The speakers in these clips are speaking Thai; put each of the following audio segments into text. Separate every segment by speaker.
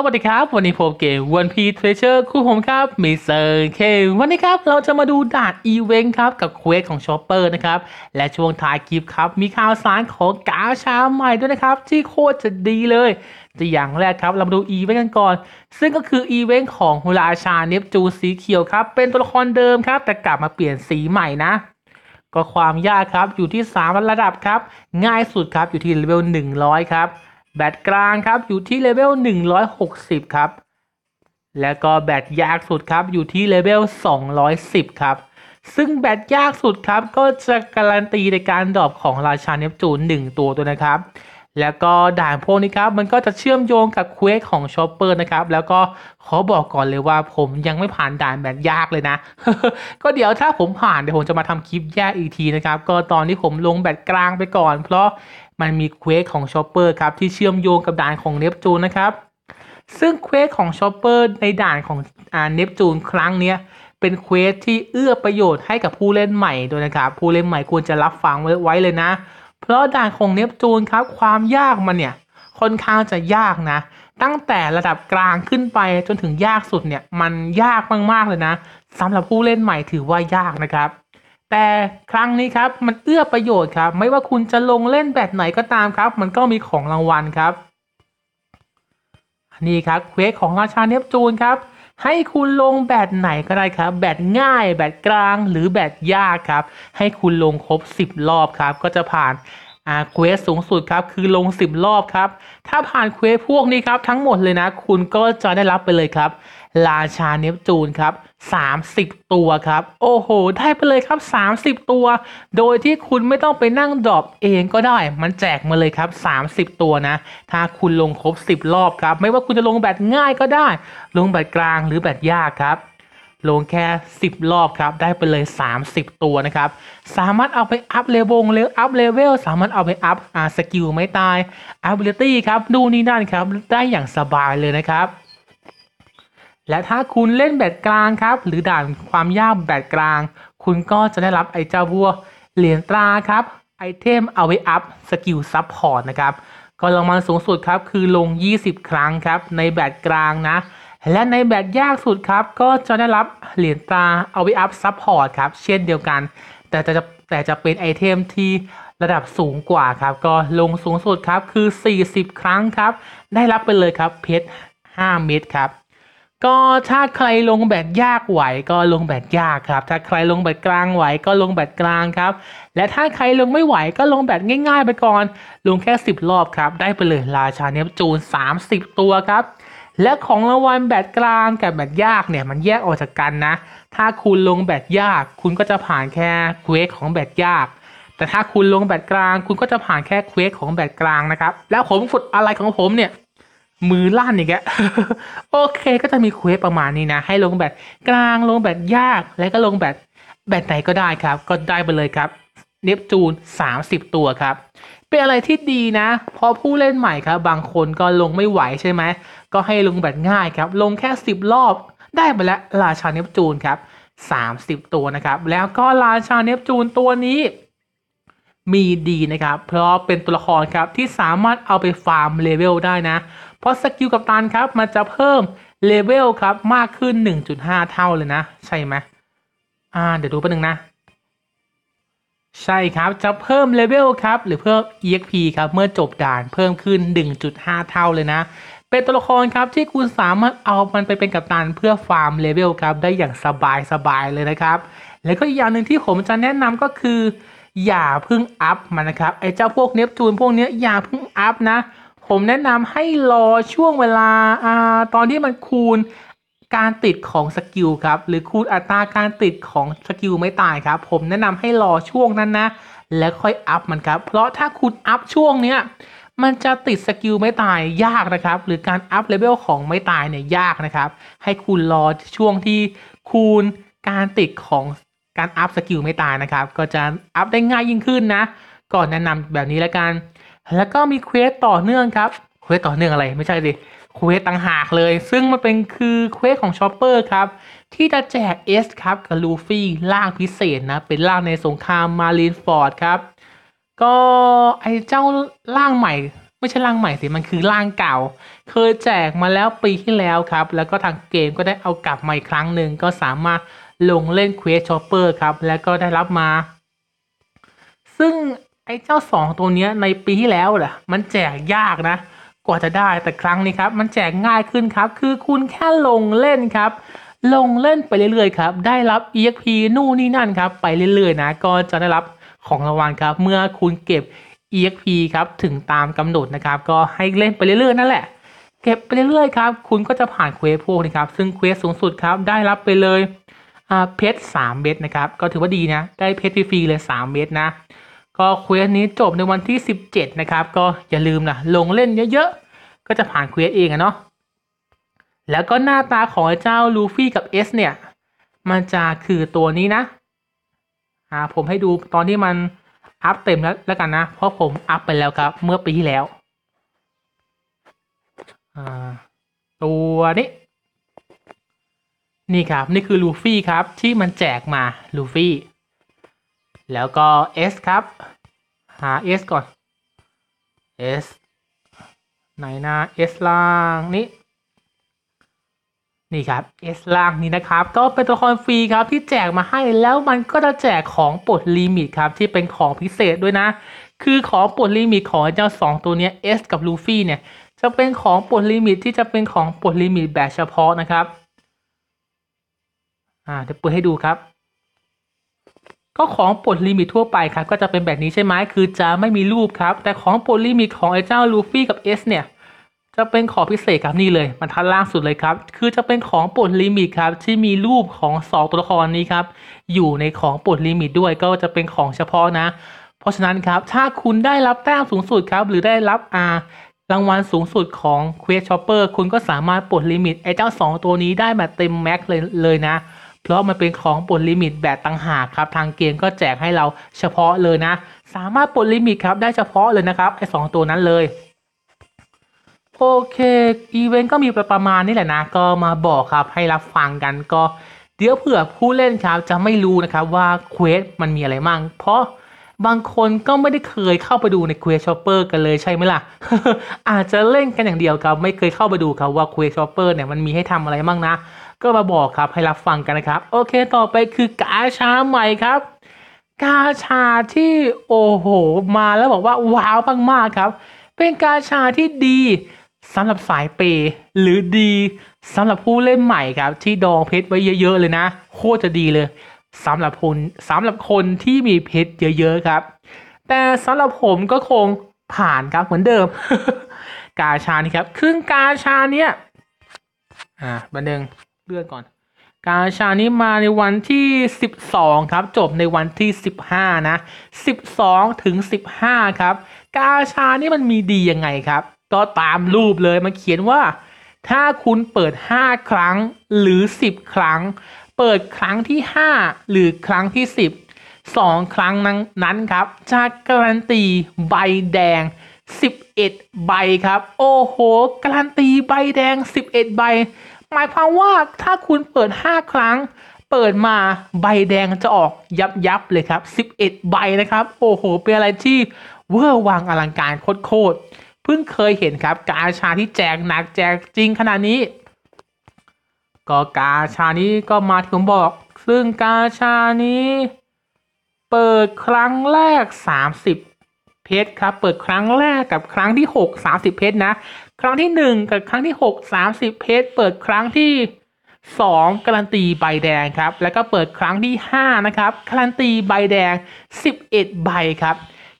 Speaker 1: สวัสดีครับ วันนี้ผมเกมวันพีเทรเชอร์คู่ผมครับมิสเตอร์เควันนี้ครับเราจะมาดูดาดอีเวนต์ครับกับเควสของชอปเปอร์นะครับและช่วงท้ายคลิปครับ มีข่าวสารของกาชาใหม่ด้วยนะครับ ที่โคตรจะดีเลย จะอย่างแรกครับ เรามาดูอีเวนต์กันก่อน ซึ่งก็คืออีเวนต์ของฮูราชาเนปจูสีเขียวครับ เป็นตัวละครเดิมครับ แต่กลับมาเปลี่ยนสีใหม่นะ ก็ความยากครับอยู่ที่3ระดับครับง่ายสุดครับอยู่ที่เลเวล100 ครับแบตกลางครับอยู่ที่เลเวล 160 ครับ แล้วก็แบตยากสุดครับอยู่ที่เลเวล 210ครับซึ่งแบตยากสุดครับก็จะการันตีในการดรอปของราชาเนปจูน 1 ตัวตัวนะครับแล้วก็ด่านพวกนี้ครับมันก็จะเชื่อมโยงกับเควสของชอปเปอร์นะครับแล้วก็ขอบอกก่อนเลยว่า ผมยังไม่ผ่านด่านแบบยากเลยนะ ก็เดี๋ยวถ้าผมผ่านเดี๋ยวผมจะมาทำคลิปแยกอีกทีนะครับ ก็ตอนนี้ผมลงแบบกลางไปก่อน เพราะมันมีเควสของชอปเปอร์ครับที่เชื่อมโยงกับด่านของเนปจูนนะครับ ซึ่งเควสของชอปเปอร์ในด่านของเนปจูนครั้งเนี้ยเป็นเควสที่เอื้อประโยชน์ให้กับผู้เล่นใหม่ด้วยนะครับ ผู้เล่นใหม่ควรจะรับฟังไว้เลยนะเพราะด่านของเนปจูนครับความยากมันเนี่ยค่อนข้างจะยากนะ ตั้งแต่ระดับกลางขึ้นไปจนถึงยากสุดเนี่ยมันยากมากๆเลยนะสำหรับผู้เล่นใหม่ถือว่ายากนะครับ แต่ครั้งนี้ครับมันเอื้อประโยชน์ครับ ไม่ว่าคุณจะลงเล่นแบบไหนก็ตามครับ มันก็มีของรางวัลครับนี่ครับเควสของราชาเนปจูนครับให้คุณลงแบตไหนก็ได้ครับ แบตง่าย แบตกลางหรือแบตยากครับ ให้คุณลงครบ 10 รอบครับก็จะผ่านอาเควสสูงสุดครับคือลง 10 รอบครับถ้าผ่านเควสพวกนี้ครับทั้งหมดเลยนะ คุณก็จะได้รับไปเลยครับราชาเนปจูนครับ 30 ตัวครับ โอ้โห ได้ไปเลยครับ 30 ตัว โดยที่คุณไม่ต้องไปนั่งดรอปเองก็ได้ มันแจกมาเลยครับ 30 ตัวนะ ถ้าคุณลงครบ10 รอบครับ ไม่ว่าคุณจะลงแบบง่ายก็ได้ ลงแบบกลางหรือแบบยากครับ ลงแค่ 10 รอบครับ ได้ไปเลย 30 ตัวนะครับ สามารถเอาไปอัพเลเวลเลอัพเลเวล สามารถเอาไปอัพสกิลไม่ตายอัพเบลตี้ครับ ดูนี่นั่นครับ ได้อย่างสบายเลยนะครับและถ้าคุณเล่นแบตกลางครับ หรือด่านความยากแบตกลาง คุณก็จะได้รับไอเจ้าบัวเหรียญตราครับไอเทมเอาไว้อัพสกิลซับพอร์ตนะครับก็ลงมาสูงสุดครับคือลง 20 ครั้งครับ ในแบตกลางนะ และในแบตยากสุดครับก็จะได้รับเหรียญตราเอาไว้อัพซับพอร์ตครับเช่นเดียวกัน แต่จะแต่จะเป็นไอเทมที่ระดับสูงกว่าครับ ก็ลงสูงสุดครับคือ 40 ครั้งครับ ได้รับไปเลยครับเพชร5เม็ดครับก็ถ้าใครลงแบตยากไหว ก็ลงแบตยากครับถ้าใครลงแบตกลางไหวก็ลงแบตกลางครับ และถ้าใครลงไม่ไหวก็ลงแบตง่ายๆ ไปก่อน ลงแค่ 10 รอบครับได้ไปเลยราชาเนปจูน 30 ตัวครับและของรางวัลแบตกลาง กับแบตยากเนี่ยมันแยกออกจากกันนะ ถ้าคุณลงแบตยาก คุณก็จะผ่านแค่เควสของแบตยาก แต่ถ้าคุณลงแบตกลาง คุณก็จะผ่านแค่เควสของแบตกลางนะครับแล้วผมฝึกอะไรของผมเนี่ยมือลั่นอีกแกโอเคก็จะมีเควสประมาณนี้นะ ให้ลงแบบกลางลงแบบยากและก็ลงแบบแบบไหนก็ได้ครับก็ได้ไปเลยครับ เนปจูน 30 ตัวครับ เป็นอะไรที่ดีนะเพราะผู้เล่นใหม่ครับ บางคนก็ลงไม่ไหวใช่ไหมก็ให้ลงแบบง่ายครับลงแค่ 10 รอบ ได้ไปแล้วราชาเนปจูนครับ 30 ตัวนะครับ แล้วก็ราชาเนปจูนตัวนี้ มีดีนะครับ เพราะเป็นตัวละครครับที่สามารถเอาไปฟาร์มเลเวลได้นะเพราะสกิลกับตันครับมันจะเพิ่มเลเวลครับมากขึ้น 1.5 เท่าเลยนะ ใช่ไหมอ่าเดี๋ยวดูแป๊บนึงนะ ใช่ครับจะเพิ่มเลเวลครับ หรือเพิ่ม exp ครับเมื่อจบด่านเพิ่มขึ้น 1.5 เท่าเลยนะ เป็นตัวละครครับที่คุณสามารถเอามันไปเป็นกัปตันเพื่อฟาร์มเลเวลครับ ได้อย่างสบายสบายเลยนะครับ แล้วก็อีกอย่างหนึ่งที่ผมจะแนะนำก็คือ อย่าเพิ่งอัพมันนะครับไอ้เจ้าพวกเนปจูนพวกเนี้ยอย่าเพิ่งอัพนะผมแนะนำให้รอช่วงเวลาอตอนที่มันคูณการติดของสกิลครับหรือคูณอัตราการติดของสกิลไม่ตายครับ ผมแนะนำให้รอช่วงนั้นนะ แล้วค่อยอัพมันครับเพราะถ้าคุณอัพช่วงเนี้ยมันจะติดสกิลไม่ตายยากนะครับ หรือการอัพเลเวลของไม่ตายเนี่ยยากนะครับ ให้คุณรอช่วงที่คูณการติดของการอัพสกิลไม่ตายนะครับ ก็จะอัพได้ง่ายยิ่งขึ้นนะ ก่อนแนะนำแบบนี้แล้วกันแล้วก็มีเควสต่อเนื่องครับเควสต่อเนื่องอะไรไม่ใช่ดิเควสต่างหากเลย ซึ่งมันเป็นคือเควสของชอปเปอร์ครับที่จะแจกเอสครับกับลูฟี่ล่างพิเศษนะเป็นล่างในสงครามมารีนฟอร์ดครับก็ไอเจ้าล่างใหม่ ไม่ใช่ล่างใหม่สิมันคือล่างเก่า เคยแจกมาแล้วปีที่แล้วครับ แล้วก็ทางเกมก็ได้เอากลับมาอีกครั้งหนึ่งก็สามารถลงเล่นเควสชอปเปอร์ครับแล้วก็ได้รับมา ซึ่งไอ้เจ้า2ตัวเนี้ยในปีที่แล้วแหละมันแจกยากนะ กว่าจะได้แต่ครั้งนี้ครับมันแจกง่ายขึ้นครับคือคุณแค่ลงเล่นครับ ลงเล่นไปเรื่อยๆครับได้รับ EXP นู่นนี่นั่นครับไปเรื่อยๆนะก็จะได้รับของรางวัลครับเมื่อคุณเก็บ EXP ครับถึงตามกำหนดนะครับก็ให้เล่นไปเรื่อยๆ นั่นแหละเก็บไปเรื่อยๆครับคุณก็จะผ่านเควสพวกนี้ครับซึ่งเควสสูงสุดครับได้รับไปเลยเพชรสามเม็ดนะครับก็ถือว่าดีนะ ได้เพชรฟรีๆเลย 3 เม็ดนะก็เควสนี้จบในวันที่ 17 นะครับ ก็อย่าลืมนะลงเล่นเยอะๆ ก็จะผ่านเควสเองอะเนาะแล้วก็หน้าตาของเจ้าลูฟี่กับ S เนี่ยมันจะคือตัวนี้นะอ่าผมให้ดูตอนที่มันอัพเต็มแล้วแล้วกันนะเพราะผมอัพไปแล้วครับเมื่อปีที่แล้วอ่าตัวนี้นี่ครับนี่คือลูฟี่ครับที่มันแจกมาลูฟี่แล้วก็ s ครับ หา s ก่อน s ไหนนะ s ล่างนี้นี่ครับ S ล่างนี้นะครับ ก็เป็นตัวละครฟรีครับที่แจกมาให้แล้วมันก็จะแจกของปลดลิมิตครับที่เป็นของพิเศษด้วยนะ คือของปลดลิมิตของเจ้า 2 ตัวนี้ S กับลูฟี่เนี่ยจะเป็นของปลดลิมิตที่จะเป็นของปลดลิมิตแบบเฉพาะนะครับอ่าเดี๋ยวเปิดให้ดูครับก็ของปลดลิมิตทั่วไปครับ ก็จะเป็นแบบนี้ใช่ไหมคือจะไม่มีรูปครับ แต่ของปลดลิมิตของไอ้เจ้าลูฟี่กับ S เนี่ยจะเป็นของพิเศษครับนี่เลยมันทันล่างสุดเลยครับ คือจะเป็นของปลดลิมิตครับ ที่มีรูปของ2ตัวละครนี้ครับอยู่ในของปลดลิมิตด้วยก็จะเป็นของเฉพาะนะ เพราะฉะนั้นครับถ้าคุณได้รับแต้มสูงสุดครับ หรือได้รับอารางวัลสูงสุดของ q u e สชอปเปอร์คุณก็สามารถปลดลิมิตไอ้เจ้า2ตัวนี้ได้แบบเต็มแม็กเลยเลยนะแล้วมันเป็นของปลดลิมิตแบบต่างหากครับทางเกมก็แจกให้เราเฉพาะเลยนะ สามารถปลดลิมิตครับได้เฉพาะเลยนะครับไอ้สตัวนั้นเลยโอเคอีเวนต์ก็มีประมาณนี้แหละนะก็มาบอกครับให้รับฟังกันก็เดี๋ยวเผื่อผู้เล่นครับจะไม่รู้นะครับว่าเควสมันมีอะไรมั่งเพราะบางคนก็ไม่ได้เคยเข้าไปดูในเควสชอปเปอร์กันเลยใช่ไหมล่ะ อาจจะเล่นกันอย่างเดียวครับ ไม่เคยเข้าไปดูครับว่าเควสชอปเปอร์เนี่ยมันมีให้ทำอะไรมั่งนะก็มาบอกครับให้รับฟังกันนะครับ โอเคต่อไปคือกาชาใหม่ครับ กาชาที่โอ้โห มาแล้วบอกว่าว้าวมากๆครับ เป็นกาชาที่ดีสำหรับสายเปย์หรือดีสำหรับผู้เล่นใหม่ครับ ที่ดองเพชรไว้เยอะๆเลยนะ โคตรจะดีเลยสำหรับคนสำหรับคนที่มีเพชรเยอะๆครับ แต่สำหรับผมก็คงผ่านครับเหมือนเดิม กาชานี่ครับ ครึ่งกาชาเนี่ยอ่าบันเดิงเลื่อนก่อนกาชา นี้มาในวันที่ 12 ครับ จบในวันที่ 15นะ12ถึง15ครับกาชา นี่มันมีดียังไงครับ ก็ตามรูปเลย มันเขียนว่า ถ้าคุณเปิด 5 ครั้งหรือ 10 ครั้ง เปิดครั้งที่ 5 หรือครั้งที่ 10สองครั้งนั้นครับจะการันตีใบแดง 11 ใบครับ โอ้โห การันตีใบแดง 11 ใบหมายความว่าถ้าคุณเปิด 5 ครั้งเปิดมาใบแดงจะออกยับยับเลยครับ 11 ใบนะครับ โอ้โหเป็นอะไรที่เวอร์วังอลังการโคตรเพิ่งเคยเห็นครับ กาชาที่แจกหนักแจกจริงขนาดนี้ ก็กาชานี้ก็มาที่ผมบอกซึ่งกาชานี้เปิดครั้งแรก 30เพจครับเปิดครั้งแรกกับครั้งที่ 6 30 เพจนะครั้งที่ 1 กับครั้งที่ 6 30 เพจเปิดครั้งที่ 2 การันตีใบแดงครับแล้วก็เปิดครั้งที่5นะครับการันตีใบแดง 11 ใบ ครับ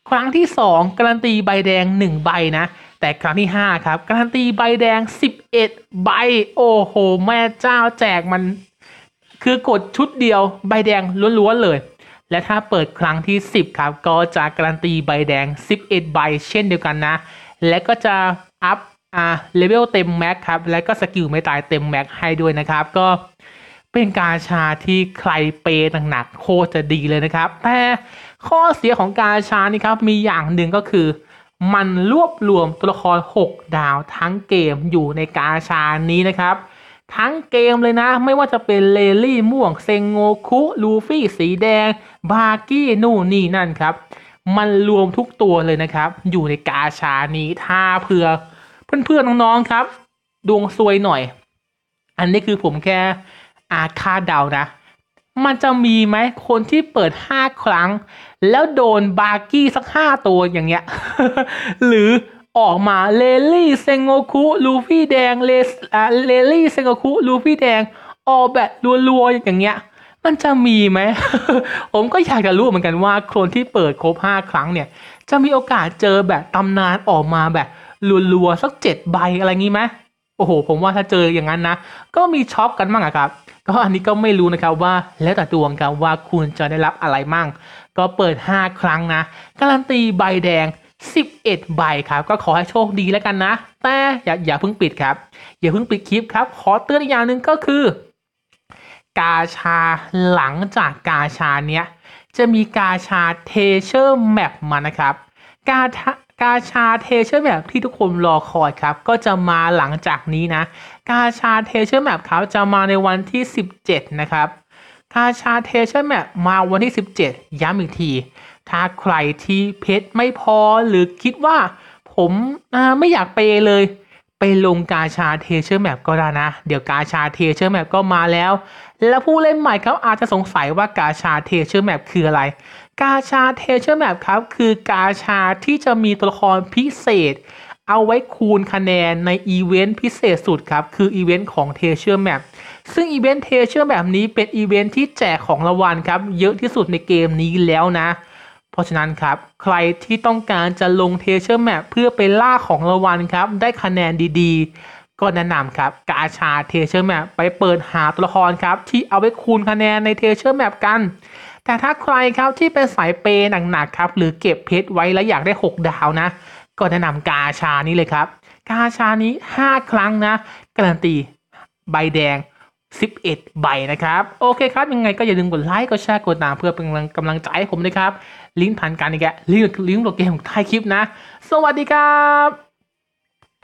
Speaker 1: ครั้งที่ 2การันตีใบแดง1ใบนะแต่ครั้งที่5ครับการันตีใบแดง 11 ใบโอ้โหแม่เจ้าแจกมัน คือกดชุดเดียวใบแดงล้วนๆเลยและถ้าเปิดครั้งที่ 10 ครับก็จะการันตีใบแดง 11ใบเช่นเดียวกันนะ และก็จะอัพอ่าเลเวลเต็มแม็กครับและก็สกิลไม่ตายเต็มแม็กให้ด้วยนะครับก็เป็นการชาที่ใครเปย์หนักๆโคจะดีเลยนะครับแต่ข้อเสียของการชานี่ครับมีอย่างหนึ่งก็คือ มันรวบรวมตัวละคร 6 ดาวทั้งเกมอยู่ในกาชานี้นะครับทั้งเกมเลยนะ ไม่ว่าจะเป็นเลลี่ม่วง เซงโงคุ ลูฟี่สีแดง บาร์กี้นู่นนี่นั่นครับ มันรวมทุกตัวเลยนะครับ อยู่ในกาชานี้ถ้าเผื่อเพื่อนๆน้องๆครับ ดวงซวยหน่อย อันนี้คือผมแค่อาคาดเดานะ มันจะมีไหมคนที่เปิด 5 ครั้ง แล้วโดนบาร์กี้สัก 5 ตัวอย่างเงี้ย หรือออกมา เลลี่เซงโงคุลูฟี่แดง เลเลลี่เซงโงคุลูฟี่ แดง ออแบบรัวๆ อย่างเงี้ย มันจะมีไหม ผมก็อยากจะรู้เหมือนกันว่าโคลนที่เปิดครบ 5 ครั้งเนี่ย จะมีโอกาสเจอแบบตำนานออกมาแบบรัวๆ สัก 7 ใบอะไรงี้ไหมโอ้โห ผมว่าถ้าเจออย่างนั้นนะ ก็มีช็อปกันมั่งอะครับ ก็อันนี้ก็ไม่รู้นะครับว่าแล้วแต่ดวงครับว่าคุณจะได้รับอะไรมั่งก็เปิด 5 ครั้งนะ การันตีใบแดง11ใบครับก็ขอให้โชคดีแล้วกันนะ แต่อย่าอย่าเพิ่งปิดครับอย่าเพิ่งปิดคลิปครับขอเตือนอีกอย่างหนึ่งก็คือ กาชาหลังจากกาชาเนี้ยจะมีกาชาเทเชอร์แมปมานะครับกาชากาชาเทเชอร์แมปที่ทุกคนรอคอยครับก็จะมาหลังจากนี้นะกาชาเทเชอร์แมปครับจะมาในวันที่ 17นะครับกาชาเทเชอร์แมปมาวันที่ 17ย้ำอีกทีถ้าใครที่เพชรไม่พอหรือคิดว่าผมไม่อยากไปเลย ไปลงกาชาเทเชอร์แมปก็ได้นะ เดี๋ยวกาชาเทเชอร์แมปก็มาแล้ว แล้วผู้เล่นใหม่ครับอาจจะสงสัยว่ากาชาเทเชอร์แมปคืออะไร กาชาเทเชอร์แมปครับคือกาชาที่จะมีตัวละครพิเศษ เอาไว้คูณคะแนนในอีเวนต์พิเศษสุดครับคืออีเวนต์ของเทเชอร์แมปซึ่งอีเวนต์เทเชอร์แมปนี้เป็นอีเวนต์ที่แจกของรางวัลครับเยอะที่สุดในเกมนี้แล้วนะราะฉะนั้นครับใครที่ต้องการจะลงเทเชอร์แมปเพื่อไปล่าของรางวัลครับได้คะแนนดีๆ ก็แนะนำครับกาชาเทเชอร์แมปไปเปิดหาตัวละครครับที่เอาไปคูณคะแนนในเทเชอร์แมปกัน แต่ถ้าใครครับที่เป็นสายเปย์หนักๆครับหรือเก็บเพชรไว้แล้วอยากได้ 6 ดาวนะก็แนะนำกาชานี้เลยครับ กาชานี้ 5 ครั้งนะการันตีใบแดง11 ใบนะครับ โอเคครับ ยังไงก็อย่าลืมกดไลค์กดแชร์กดตามเพื่อเป็นกำลังใจให้ผมนะครับ ลิงก์ผ่านการนีกแก ลิงก์ลิงก์โลเกมใท้คลิปนะ สวัสดีครับ